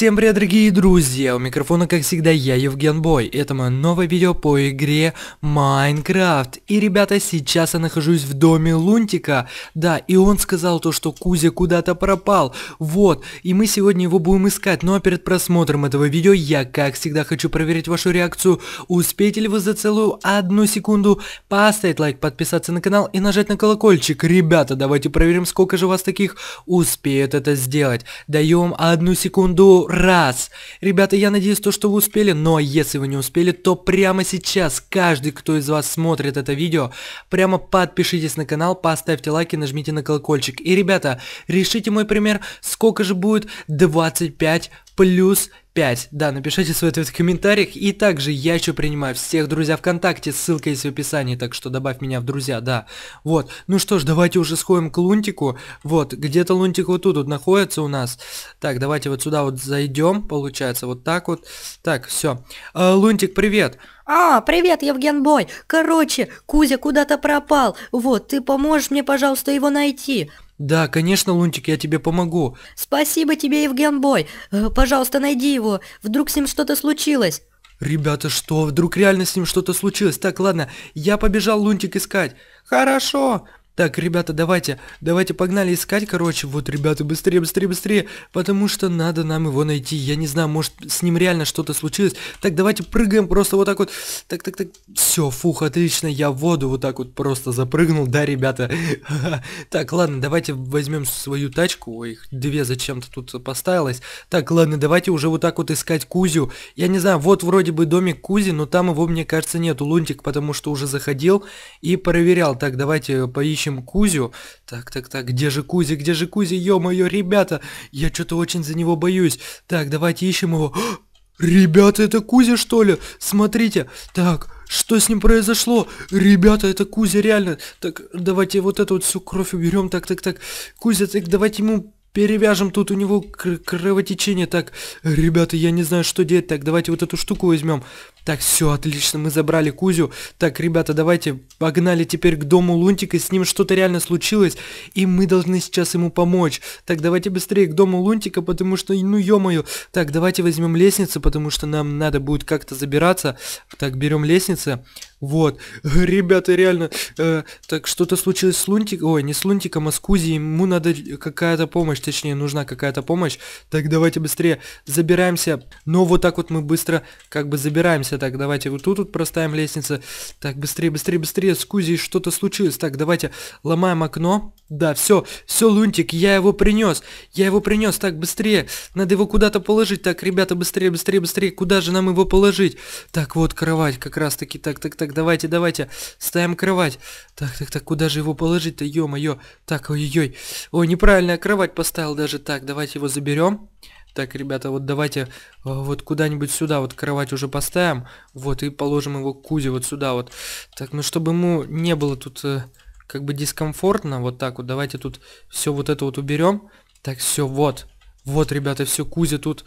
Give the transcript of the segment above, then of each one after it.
Всем привет, дорогие друзья! У микрофона, как всегда, я, Евген Бой. Это мое новое видео по игре Майнкрафт. И, ребята, сейчас я нахожусь в доме Лунтика. Да, и он сказал то, что Кузя куда-то пропал. Вот, и мы сегодня его будем искать. Ну а перед просмотром этого видео я, как всегда, хочу проверить вашу реакцию. Успеете ли вы за целую одну секунду поставить лайк, подписаться на канал и нажать на колокольчик? Ребята, давайте проверим, сколько же вас таких успеет это сделать. Даем одну секунду раз. Ребята, я надеюсь, то, что вы успели, но если вы не успели, то прямо сейчас каждый, кто из вас смотрит это видео, прямо подпишитесь на канал, поставьте лайки, нажмите на колокольчик. И, ребята, решите мой пример, сколько же будет 25 плюс 5. Да, напишите свой ответ в комментариях. И также я еще принимаю всех друзья ВКонтакте, ссылка есть в описании, так что добавь меня в друзья, да. Вот, ну что ж, давайте уже сходим к Лунтику. Вот, где-то Лунтик вот тут вот находится у нас. Так, давайте вот сюда вот зайдем, получается, вот так вот. Так, все. Э, а, Лунтик, привет. А, привет, Евген Бой. Короче, Кузя куда-то пропал. Вот, ты поможешь мне, пожалуйста, его найти. Да, конечно, Лунтик, я тебе помогу. Спасибо тебе, Евген Бой. Э, пожалуйста, найди его. Вдруг с ним что-то случилось. Ребята, что? Вдруг реально с ним что-то случилось? Так, ладно, я побежал Лунтик искать. Хорошо, так, ребята, давайте, давайте погнали искать, короче. Вот, ребята, быстрее, быстрее, быстрее, потому что надо нам его найти. Я не знаю, может, с ним реально что-то случилось. Так, давайте прыгаем просто вот так вот. Так, так, так. Все, фух, отлично. Я в воду вот так вот просто запрыгнул, да, ребята. Так, ладно, давайте возьмем свою тачку. Ой, две зачем-то тут поставилось. Так, ладно, давайте уже вот так вот искать Кузю. Я не знаю, вот вроде бы домик Кузи, но там его, мне кажется, нету. Лунтик, потому что уже заходил и проверял. Так, давайте поищем ищем Кузю. Так, так, так, где же Кузя, где же Кузя, ё-моё, ребята, я что-то очень за него боюсь. Так, давайте ищем его. Ребята, это Кузя, что ли? Смотрите, так, что с ним произошло? Ребята, это Кузя реально. Так, давайте вот эту вот всю кровь уберем. Так, так, так. Кузя, так давайте ему Перевяжем тут у него кр кровотечение. Так, ребята, я не знаю, что делать. Так, давайте вот эту штуку возьмем. Так, все, отлично, мы забрали Кузю. Так, ребята, давайте погнали теперь к дому Лунтика. С ним что-то реально случилось, и мы должны сейчас ему помочь. Так, давайте быстрее к дому Лунтика, потому что, ну ё-моё. Так, давайте возьмем лестницу, потому что нам надо будет как-то забираться. Так, берем лестницу. Вот, ребята, реально, э, так что-то случилось с Лунтиком, ой, не с Лунтиком, а с Кузи, ему надо какая-то помощь, точнее, нужна какая-то помощь, так давайте быстрее забираемся, но вот так вот мы быстро как бы забираемся, так, давайте вот тут вот проставим лестницы, так, быстрее, быстрее, быстрее, с Кузи что-то случилось, так, давайте ломаем окно, да, все, все, Лунтик, я его принес, я его принес, так, быстрее, надо его куда-то положить, так, ребята, быстрее, быстрее, быстрее, куда же нам его положить, так, вот кровать, как раз таки, так, так, так, так, давайте, давайте. Ставим кровать. Так, так, так, куда же его положить-то, ё-моё. Так, ой-ой-ой. Ой, неправильная кровать поставил даже. Так, давайте его заберем. Так, ребята, вот давайте э, вот куда-нибудь сюда вот кровать уже поставим. Вот, и положим его Кузе вот сюда вот. Так, ну чтобы ему не было тут э, как бы дискомфортно. Вот так вот. Давайте тут все вот это вот уберем. Так, все, вот. Вот, ребята, все, Кузя тут,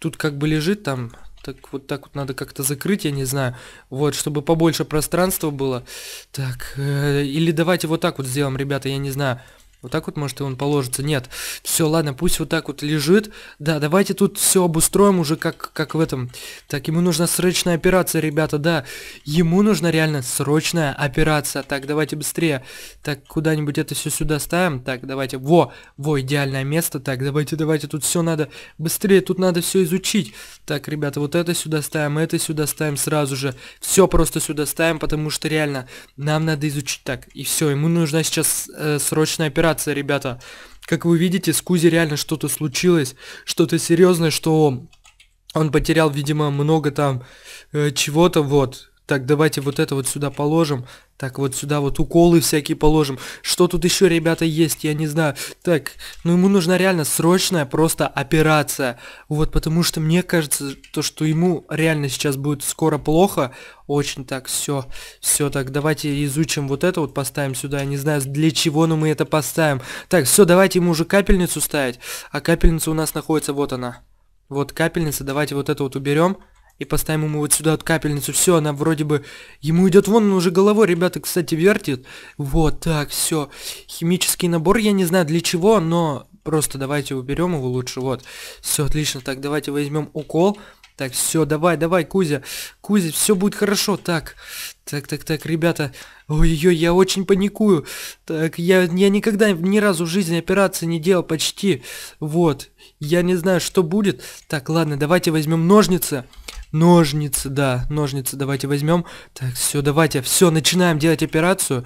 тут как бы лежит там так вот так вот надо как-то закрыть, я не знаю. Вот, чтобы побольше пространства было. Так, э, или давайте вот так вот сделаем, ребята, я не знаю. Вот так вот, может, и он положится. Нет. Все, ладно, пусть вот так вот лежит. Да, давайте тут все обустроим уже как, как в этом. Так, ему нужна срочная операция, ребята, да. Ему нужна реально срочная операция. Так, давайте быстрее. Так, куда-нибудь это все сюда ставим. Так, давайте. Во, во, идеальное место. Так, давайте, давайте, тут все надо быстрее, тут надо все изучить. Так, ребята, вот это сюда ставим, это сюда ставим сразу же. Все просто сюда ставим, потому что реально нам надо изучить. Так, и все, ему нужна сейчас э, срочная операция выбираться, ребята. Как вы видите, с Кузи реально что-то случилось, что-то серьезное, что он потерял, видимо, много там э, чего-то, вот. Так, давайте вот это вот сюда положим. Так, вот сюда вот уколы всякие положим. Что тут еще, ребята, есть, я не знаю. Так, ну ему нужна реально срочная просто операция. Вот, потому что мне кажется, то, что ему реально сейчас будет скоро плохо. Очень так, все, все, так, давайте изучим вот это вот, поставим сюда. Я не знаю, для чего, но мы это поставим. Так, все, давайте ему уже капельницу ставить. А капельница у нас находится, вот она. Вот капельница, давайте вот это вот уберем. И поставим ему вот сюда вот капельницу. Все, она вроде бы... Ему идет вон, он уже головой, ребята, кстати, вертит. Вот так, все. Химический набор, я не знаю для чего, но просто давайте уберем его лучше. Вот. Все, отлично. Так, давайте возьмем укол. Так, все, давай, давай, Кузя. Кузя, все будет хорошо. Так, так, так, так, ребята. Ой-ой, я очень паникую. Так, я, я никогда ни разу в жизни операции не делал почти. Вот. Я не знаю, что будет. Так, ладно, давайте возьмем ножницы. Ножницы, да, ножницы давайте возьмем. Так, все, давайте, все, начинаем делать операцию.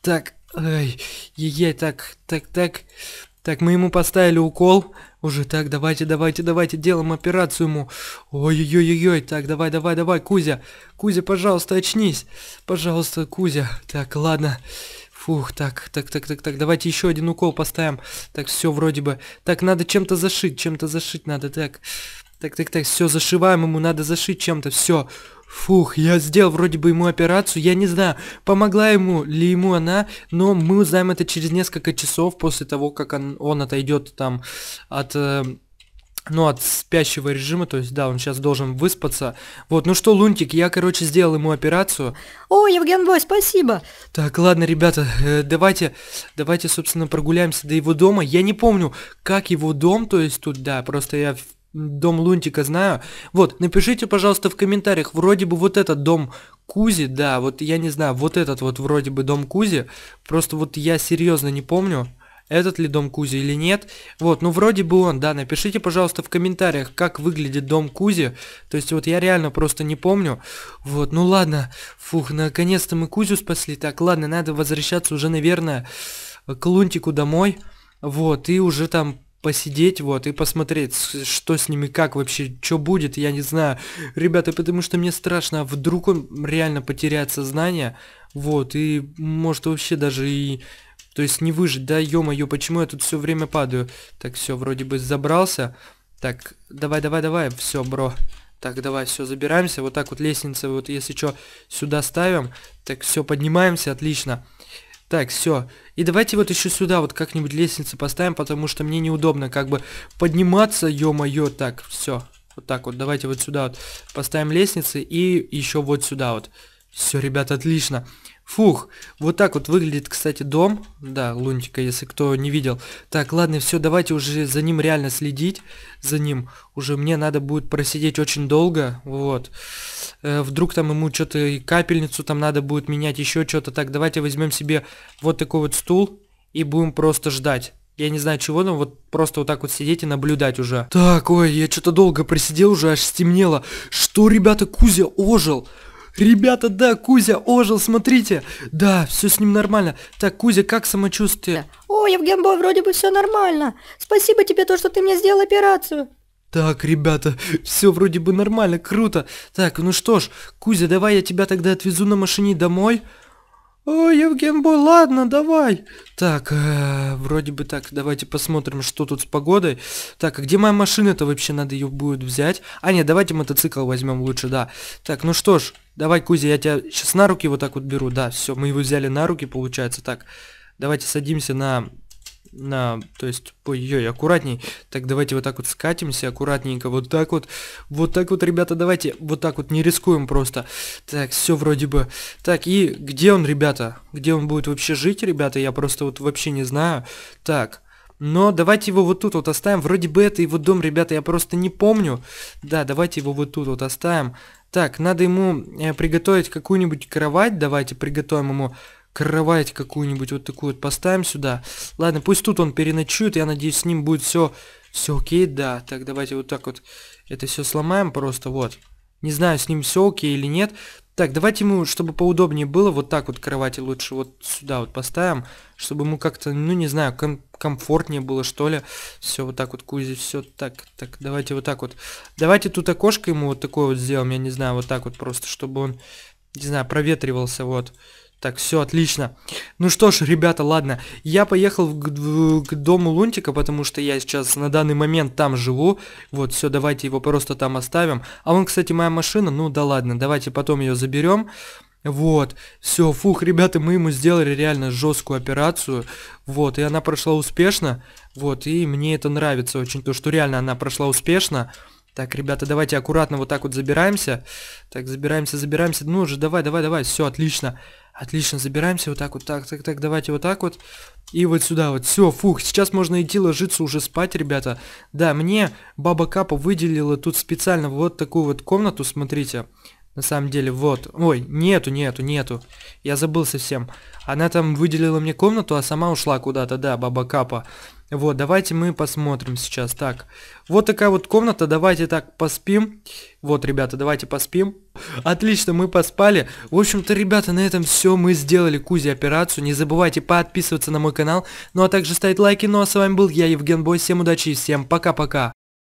Так, ай, ей, так, так, так. Так, мы ему поставили укол. Уже так, давайте, давайте, давайте, делаем операцию ему. Ой-ой-ой-ой, так, давай, давай, давай, Кузя. Кузя, пожалуйста, очнись. Пожалуйста, Кузя. Так, ладно. Фух, так, так, так, так, так, давайте еще один укол поставим. Так, все вроде бы. Так, надо чем-то зашить, чем-то зашить надо, так. Так, так, так, все, зашиваем, ему надо зашить чем-то, все. Фух, я сделал вроде бы ему операцию, я не знаю, помогла ему ли ему она, но мы узнаем это через несколько часов после того, как он, он отойдет там от... Э, ну, от спящего режима, то есть, да, он сейчас должен выспаться. Вот, ну что, Лунтик, я, короче, сделал ему операцию. О, Евген Бой, спасибо. Так, ладно, ребята, э, давайте, давайте, собственно, прогуляемся до его дома. Я не помню, как его дом, то есть, тут, да, просто я дом Лунтика знаю. Вот, напишите, пожалуйста, в комментариях, вроде бы вот этот дом Кузи, да, вот я не знаю, вот этот вот вроде бы дом Кузи, просто вот я серьезно не помню, этот ли дом Кузи или нет. Вот, ну вроде бы он, да, напишите, пожалуйста, в комментариях, как выглядит дом Кузи. То есть вот я реально просто не помню. Вот, ну ладно, фух, наконец-то мы Кузю спасли. Так, ладно, надо возвращаться уже, наверное, к Лунтику домой. Вот, и уже там посидеть вот и посмотреть, что с ними, как вообще, что будет, я не знаю. Ребята, потому что мне страшно, а вдруг он реально потеряет сознание, вот, и может вообще даже и... То есть не выжить, да, ё-моё, почему я тут все время падаю? Так, все, вроде бы забрался. Так, давай, давай, давай, все, бро. Так, давай, все, забираемся. Вот так вот лестница, вот если что, сюда ставим. Так, все, поднимаемся, отлично. Так, все. И давайте вот еще сюда вот как-нибудь лестницу поставим, потому что мне неудобно как бы подниматься, ё-моё. Так, все. Вот так вот, давайте вот сюда вот поставим лестницы и еще вот сюда вот. Все, ребят, отлично. Фух, вот так вот выглядит, кстати, дом. Да, Лунтика, если кто не видел. Так, ладно, все, давайте уже за ним реально следить. За ним уже мне надо будет просидеть очень долго. Вот. Вот. Э, вдруг там ему что-то и капельницу там надо будет менять, еще что-то. Так, давайте возьмем себе вот такой вот стул и будем просто ждать. Я не знаю чего, но вот просто вот так вот сидеть и наблюдать уже. Так, ой, я что-то долго просидел уже, аж стемнело. Что, ребята, Кузя ожил? Ребята, да, Кузя ожил, смотрите. Да, все с ним нормально. Так, Кузя, как самочувствие? О, Евгенбо, вроде бы все нормально. Спасибо тебе то, что ты мне сделал операцию. Так, ребята, все вроде бы нормально, круто. Так, ну что ж, Кузя, давай я тебя тогда отвезу на машине домой. Ой, Евгенбой, ладно, давай. Так, э, вроде бы так, давайте посмотрим, что тут с погодой. Так, а где моя машина-то вообще надо ее будет взять? А, нет, давайте мотоцикл возьмем лучше, да. Так, ну что ж, давай, Кузя, я тебя сейчас на руки вот так вот беру. Да, все, мы его взяли на руки, получается. Так, давайте садимся на на, то есть, ой-ой, аккуратней. Так, давайте вот так вот скатимся, аккуратненько, вот так вот, вот так вот, ребята, давайте, вот так вот, не рискуем просто. Так, все вроде бы. Так, и где он, ребята? Где он будет вообще жить, ребята? Я просто вот вообще не знаю. Так, но давайте его вот тут вот оставим. Вроде бы это его дом, ребята, я просто не помню. Да, давайте его вот тут вот оставим. Так, надо ему э, приготовить какую-нибудь кровать. Давайте приготовим ему кровать какую-нибудь вот такую вот поставим сюда. Ладно, пусть тут он переночует, я надеюсь, с ним будет все все окей, да. Так, давайте вот так вот это все сломаем просто, вот. Не знаю, с ним все окей или нет. Так, давайте ему, чтобы поудобнее было, вот так вот кровати лучше вот сюда вот поставим, чтобы ему как-то, ну не знаю, ком комфортнее было, что ли. Все вот так вот, Кузи, все так, так, давайте вот так вот. Давайте тут окошко ему вот такое вот сделаем, я не знаю, вот так вот просто, чтобы он, не знаю, проветривался, вот. Так, все отлично. Ну что ж, ребята, ладно. Я поехал к, к дому Лунтика, потому что я сейчас на данный момент там живу. Вот, все, давайте его просто там оставим. А он, кстати, моя машина. Ну да ладно, давайте потом ее заберем. Вот, все, фух, ребята, мы ему сделали реально жесткую операцию, вот, и она прошла успешно, вот, и мне это нравится очень, то, что реально она прошла успешно. Так, ребята, давайте аккуратно вот так вот забираемся, так, забираемся, забираемся, ну же, давай, давай, давай, все, отлично. Отлично, забираемся вот так вот, так, так, так, давайте вот так вот. И вот сюда вот, все, фух, сейчас можно идти ложиться уже спать, ребята. Да, мне Баба Капа выделила тут специально вот такую вот комнату, смотрите. На самом деле, вот. Ой, нету, нету, нету. Я забыл совсем. Она там выделила мне комнату, а сама ушла куда-то, да, Баба Капа. Вот, давайте мы посмотрим сейчас. Так, вот такая вот комната, давайте так поспим. Вот, ребята, давайте поспим. Отлично, мы поспали. В общем-то, ребята, на этом все. Мы сделали Кузе операцию. Не забывайте подписываться на мой канал, ну а также ставить лайки. Ну а с вами был я, Евген Бой. Всем удачи и всем пока-пока.